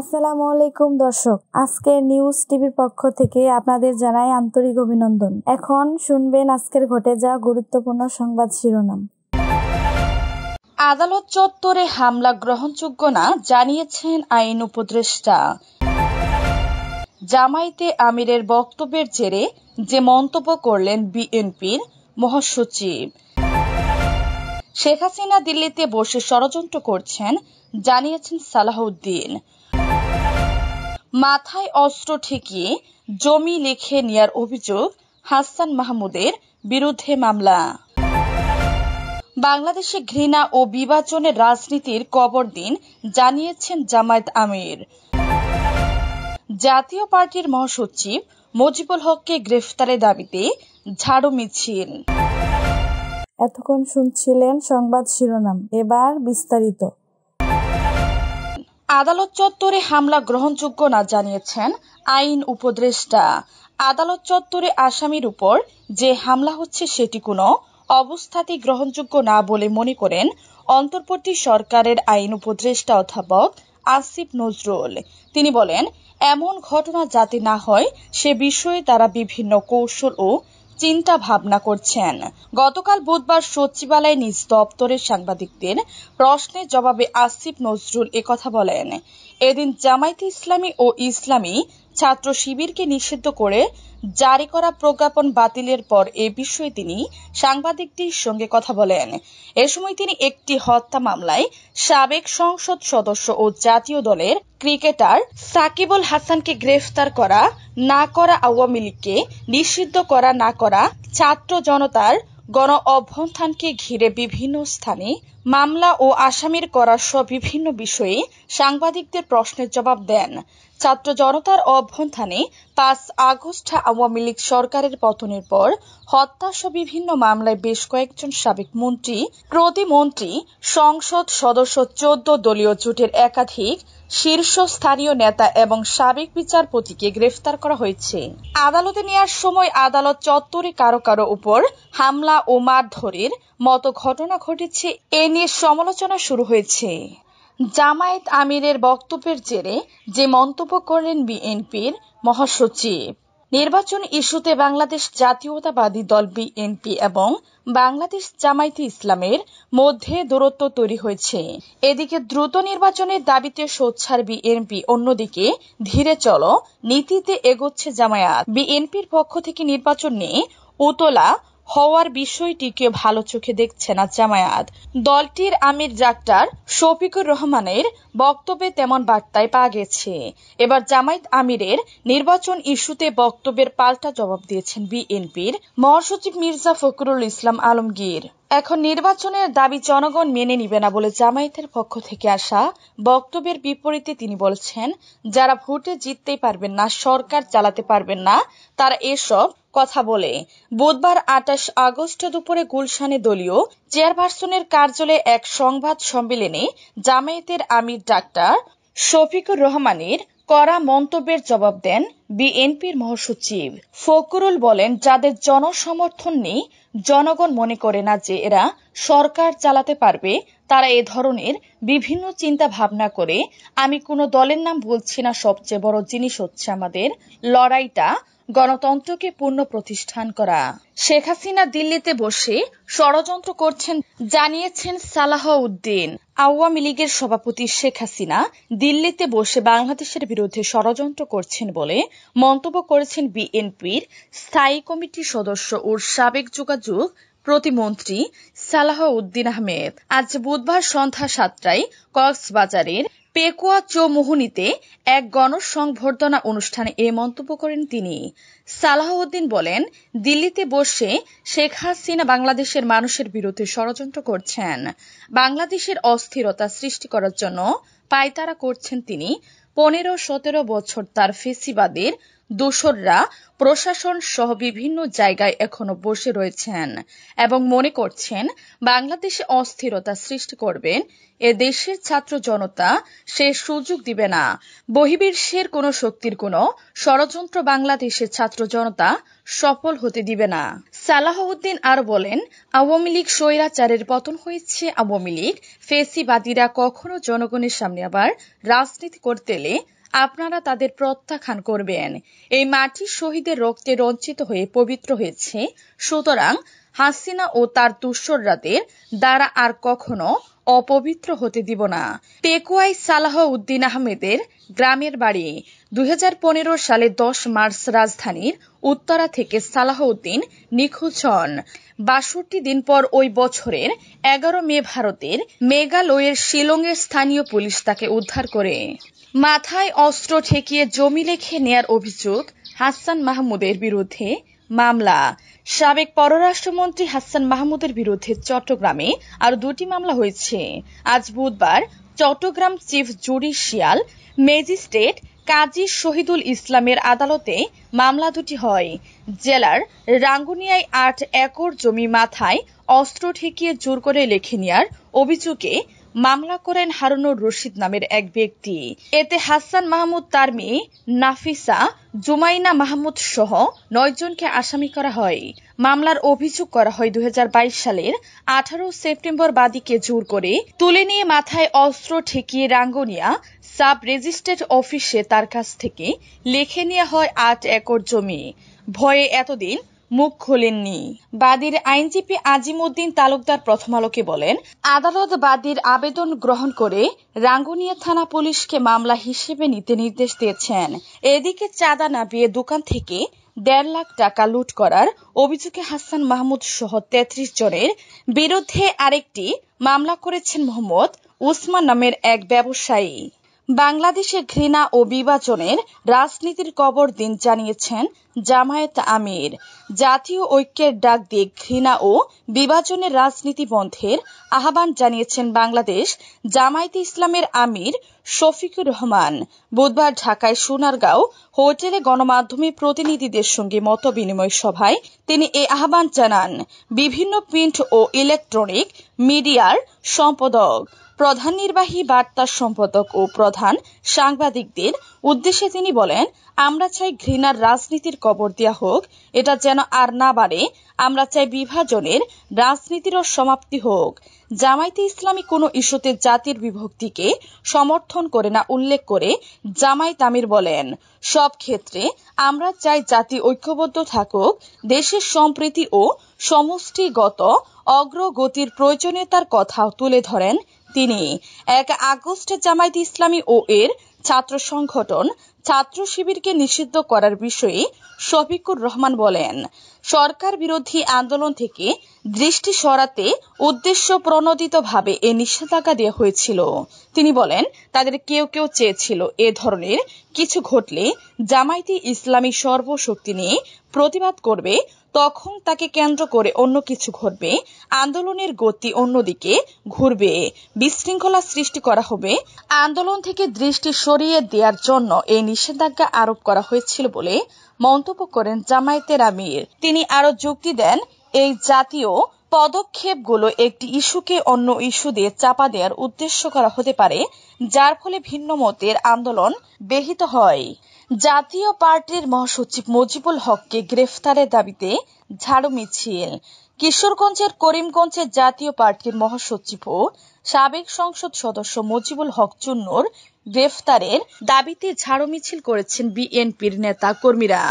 আসসালামু আলাইকুম দর্শক আজকের নিউজ টিভির পক্ষ থেকে আপনাদের জানাই আন্তরিক অভিনন্দন এখন শুনবেন আজকের ঘটে যাওয়া গুরুত্বপূর্ণ সংবাদ শিরোনাম আদালত চত্বরে হামলা গ্রহণযোগ্য না জানিয়েছেন আইন উপদেষ্টা জামাইতে আমিরের বক্তব্যের জেরে যে মন্তব্য করলেন বিএনপির মহাসচিব শেখ হাসিনা দিল্লিতে বসে ষড়যন্ত্র করছেন জানিয়েছেন সালাহউদ্দিন মাথায় অস্ত্র ঠেকিয়ে জমি লিখে নেওয়ার অভিযোগ হাসান মাহমুদের বিরুদ্ধে মামলা বাংলাদেশে ঘৃণা ও বিভাজনের রাজনীতির কবর দিন জানিয়েছেন জামায়াত আমির জাতীয় পার্টির মহাসচিব মজিবুল হককে গ্রেফতারের দাবিতে ঝাড়ু মিছিল এতক্ষণ শুনছিলেন সংবাদ শিরোনাম এবার বিস্তারিত আদালত চত্বরে হামলা গ্রহণযোগ্য না জানিয়েছেন আইন উপদেষ্টা আদালত চত্বরে আসামির উপর যে হামলা হচ্ছে সেটি কোনো অবস্থাতে গ্রহণযোগ্য না বলে মনে করেন অন্তর্বর্তী সরকারের আইন উপদেষ্টা অধ্যাপক আসিফ নজরুল তিনি বলেন এমন ঘটনা যাতে না হয় সে বিষয়ে তারা বিভিন্ন কৌশল ও চিন্তা ভাবনা করছেন গতকাল বুধবার সচিবালয়ে নিজ দপ্তরের সাংবাদিকদের প্রশ্নের জবাবে আসিফ নজরুল একথা বলেন এদিন জামায়াতে ইসলামী ও ইসলামী ছাত্র শিবিরকে নিষিদ্ধ করে জারি করা প্রজ্ঞাপন বাতিলের পর এ বিষয়ে তিনি সাংবাদিকদের সঙ্গে কথা বলেন এ সময় তিনি একটি হত্যা মামলায় সাবেক সংসদ সদস্য ও জাতীয় দলের ক্রিকেটার সাকিবুল হাসানকে গ্রেফতার করা না করা আওয়ামী লীগকে নিষিদ্ধ করা না করা ছাত্র জনতার গণ অভ্যন্থানকে ঘিরে বিভিন্ন স্থানে মামলা ও আসামির করা সব বিভিন্ন বিষয়ে সাংবাদিকদের প্রশ্নের জবাব দেন ছাত্র জনতার অভ্যন্থানে পাঁচ আগস্ট আওয়ামী লীগ সরকারের পতনের পর হত্যাসহ বিভিন্ন মামলায় বেশ কয়েকজন সাবেক মন্ত্রী প্রতিমন্ত্রী সংসদ সদস্য চোদ্দ দলীয় জোটের একাধিক শীর্ষস্থানীয় নেতা এবং সাবেক বিচারপতিকে গ্রেফতার করা হয়েছে আদালতে নেয়ার সময় আদালত চত্বরে কারো কারো উপর হামলা ও মারধরের মতো ঘটনা ঘটেছে এ নিয়ে সমালোচনা শুরু হয়েছে জামায়াত আমিরের বক্তব্যের জেরে যে মন্তব্য করলেন বিএনপির মহাসচিব নির্বাচন ইস্যুতে বাংলাদেশ জাতীয়তাবাদী দল বিএনপি এবং বাংলাদেশ জামায়াতে ইসলামের মধ্যে দূরত্ব তৈরি হয়েছে এদিকে দ্রুত নির্বাচনের দাবিতে সোচ্ছার বিএনপি অন্যদিকে ধীরে চল নীতিতে এগোচ্ছে জামায়াত বিএনপির পক্ষ থেকে নির্বাচন নিয়ে উতলা হওয়ার বিষয়টি কেউ ভালো চোখে দেখছে না জামায়াত দলটির আমির ডাক্তার শফিকুর রহমানের বক্তব্যে তেমন বার্তায় পাওয়া গেছে এবার জামায়াত আমিরের নির্বাচন ইস্যুতে বক্তব্যের পাল্টা জবাব দিয়েছেন বিএনপির মহাসচিব মির্জা ফখরুল ইসলাম আলমগীর এখন নির্বাচনের দাবি জনগণ মেনে নিবে না বলে জামায়াতের পক্ষ থেকে আসা বক্তব্যের বিপরীতে তিনি বলছেন যারা ভোটে জিততেই পারবেন না সরকার চালাতে পারবেন না তারা এসব কথা বলে বুধবার আটাশ আগস্ট দুপুরে গুলশানে দলীয় চেয়ারপারসনের কার্যালয়ে এক সংবাদ সম্মেলনে জামায়াতের আমির ডাক্তার শফিকুর রহমানের করা মন্তব্যের জবাব দেন বিএনপির মহাসচিব ফকরুল বলেন যাদের জনসমর্থন নেই জনগণ মনে করে না যে এরা সরকার চালাতে পারবে তারা এ ধরনের বিভিন্ন চিন্তা ভাবনা করে আমি কোনো দলের নাম বলছি না সবচেয়ে বড় জিনিস হচ্ছে আমাদের লড়াইটা গণতন্ত্রকে পূর্ণ প্রতিষ্ঠান করা শেখ হাসিনা দিল্লিতে বসে ষড়যন্ত্র করছেন জানিয়েছেন সালাহ উদ্দিন আওয়ামী লীগের সভাপতি শেখ হাসিনা দিল্লিতে বসে বাংলাদেশের বিরুদ্ধে ষড়যন্ত্র করছেন বলে মন্তব্য করেছেন বিএনপির স্থায়ী কমিটির সদস্য ও সাবেক যোগাযোগ প্রতিমন্ত্রী সালাহ উদ্দিন আহমেদ আজ বুধবার সন্ধ্যা সাতটায় কক্সবাজারের পেকুয়া চৌমুহনীতে এক গণসংবর্ধনা অনুষ্ঠানে এ মন্তব্য করেন তিনি সালাহউদ্দিন বলেন দিল্লিতে বসে শেখ হাসিনা বাংলাদেশের মানুষের বিরুদ্ধে ষড়যন্ত্র করছেন বাংলাদেশের অস্থিরতা সৃষ্টি করার জন্য পায়তারা করছেন তিনি পনেরো সতেরো বছর তার ফেসিবাদের দূষররা প্রশাসন সহ বিভিন্ন জায়গায় এখনো বসে রয়েছেন এবং মনে করছেন বাংলাদেশে অস্থিরতা সৃষ্টি করবেন এ দেশের ছাত্র জনতা সে সুযোগ দিবে না বহিবিশ্বের কোনো শক্তির কোনো ষড়যন্ত্র বাংলাদেশের ছাত্র জনতা সফল হতে দিবে না সালাহউদ্দিন আর বলেন আওয়ামী লীগ স্বৈরাচারের পতন হয়েছে আওয়ামী লীগ ফেসিবাদীরা কখনো জনগণের সামনে আবার রাজনীতি করতে এলে আপনারা তাদের প্রত্যাখ্যান করবেন এই মাটি শহীদের রক্তে রঞ্জিত হয়ে পবিত্র হয়েছে সুতরাং হাসিনা ও তার তুষররাদের দ্বারা আর কখনো অপবিত্র হতে দিব না পেকুয়াই সালাহ উদ্দিন আহমেদের গ্রামের বাড়ি দুই সালে দশ মার্চ রাজধানীর উত্তরা থেকে সালাহ উদ্দিন নিখোঁজ হন বাষট্টি দিন পর ওই বছরের এগারো মে ভারতের মেঘালয়ের শিলংয়ের স্থানীয় পুলিশ তাকে উদ্ধার করে মাথায় অস্ত্র ঠেকিয়ে জমি লেখে নেয়ার অভিযোগ হাসান মাহমুদের বিরুদ্ধে মামলা সাবেক পররাষ্ট্রমন্ত্রী হাসান মাহমুদের বিরুদ্ধে চট্টগ্রামে আরো দুটি মামলা হয়েছে আজ বুধবার Chittagong chief judicial magistrate Kazi Shahidul ইসলামের আদালতে মামলা দুটি হয় জেলার রাঙ্গুনিয়ায় আট একর জমি মাথায় অস্ত্র ঠেকিয়ে জোর করে লেখে নেয়ার অভিযোগে মামলা করেন হারুনুর রশিদ নামের এক ব্যক্তি এতে হাসান মাহমুদ তার মেয়ে নাফিসা জুমাইনা মাহমুদ সহ নয়জনকে আসামি করা হয় মামলার অভিযোগ করা হয় দুই সালের আঠারো সেপ্টেম্বর বাদীকে জোর করে তুলে নিয়ে মাথায় অস্ত্র ঠেকিয়ে রাঙ্গনিয়া সাব রেজিস্ট্রেট অফিসে তার কাছ থেকে লেখে নেওয়া হয় আট একর জমি ভয়ে এতদিন মুখ খোলেননি বাদীর আইনজীবী উদ্দিন তালুকদার প্রথম আলোকে বলেন আদালত বাদীর আবেদন গ্রহণ করে রাঙ্গুনিয়া থানা পুলিশকে মামলা হিসেবে নিতে নির্দেশ দিয়েছেন এদিকে চাঁদা না দোকান থেকে দেড় লাখ টাকা লুট করার অভিযোগে হাসান মাহমুদ সহ তেত্রিশ জনের বিরুদ্ধে আরেকটি মামলা করেছেন মোহাম্মদ উসমান নামের এক ব্যবসায়ী বাংলাদেশে ঘৃণা ও বিভাজনের রাজনীতির কবর দিন জানিয়েছেন জামায়াত আমির জাতীয় ঐক্যের ডাক দিয়ে ঘৃণা ও বিভাজনের রাজনীতি বন্ধের আহ্বান জানিয়েছেন বাংলাদেশ জামায়াতে ইসলামের আমির শফিকুর রহমান বুধবার ঢাকায় সোনারগাঁও হোটেলে গণমাধ্যমে প্রতিনিধিদের সঙ্গে মত বিনিময় সভায় তিনি এ আহ্বান জানান বিভিন্ন প্রিন্ট ও ইলেকট্রনিক মিডিয়ার সম্পাদক প্রধান নির্বাহী বার্তা সম্পাদক ও প্রধান সাংবাদিকদের উদ্দেশ্যে তিনি বলেন আমরা চাই ঘৃণার রাজনীতির কবর দেওয়া হোক এটা যেন আর না বাড়ে আমরা চাই বিভাজনের রাজনীতিরও সমাপ্তি হোক জামাইতে ইসলামী কোনো ইস্যুতে জাতির বিভক্তিকে সমর্থন করে না উল্লেখ করে জামাই তামির বলেন সব ক্ষেত্রে আমরা চাই জাতি ঐক্যবদ্ধ থাকুক দেশের সম্প্রীতি ও সমষ্টিগত অগ্রগতির প্রয়োজনীয়তার কথা তুলে ধরেন তিনি এক আগস্ট জামায়াত ইসলামী ও এর ছাত্র সংগঠন ছাত্র শিবিরকে নিষিদ্ধ করার বিষয়ে শফিকুর রহমান বলেন সরকার বিরোধী আন্দোলন থেকে দৃষ্টি সরাতে উদ্দেশ্য প্রণোদিতভাবে এ নিষেধাজ্ঞা দেওয়া হয়েছিল তিনি বলেন তাদের কেউ কেউ চেয়েছিল এ ধরনের কিছু ঘটলে জামায়াতি ইসলামী সর্বশক্তি নিয়ে প্রতিবাদ করবে তখন তাকে কেন্দ্র করে অন্য কিছু ঘটবে আন্দোলনের গতি অন্যদিকে ঘুরবে বিশৃঙ্খলা সৃষ্টি করা হবে আন্দোলন থেকে দৃষ্টি সরিয়ে দেওয়ার জন্য এই নিষেধাজ্ঞা আরোপ করা হয়েছিল বলে মন্তব্য করেন জামায়াতের আমির তিনি আরো যুক্তি দেন এই জাতীয় পদক্ষেপগুলো একটি ইস্যুকে অন্য ইস্যু দিয়ে চাপা দেওয়ার উদ্দেশ্য করা হতে পারে যার ফলে ভিন্ন মতের আন্দোলন ব্যহিত হয় জাতীয় পার্টির মহাসচিব মজিবুল হককে গ্রেফতারের দাবিতে ঝাড়ু মিছিল কিশোরগঞ্জের করিমগঞ্জে জাতীয় পার্টির মহাসচিব ও সাবেক সংসদ সদস্য মজিবুল হক চুন্নুর গ্রেফতারের দাবিতে ঝাড়ু মিছিল করেছেন বিএনপির নেতা কর্মীরা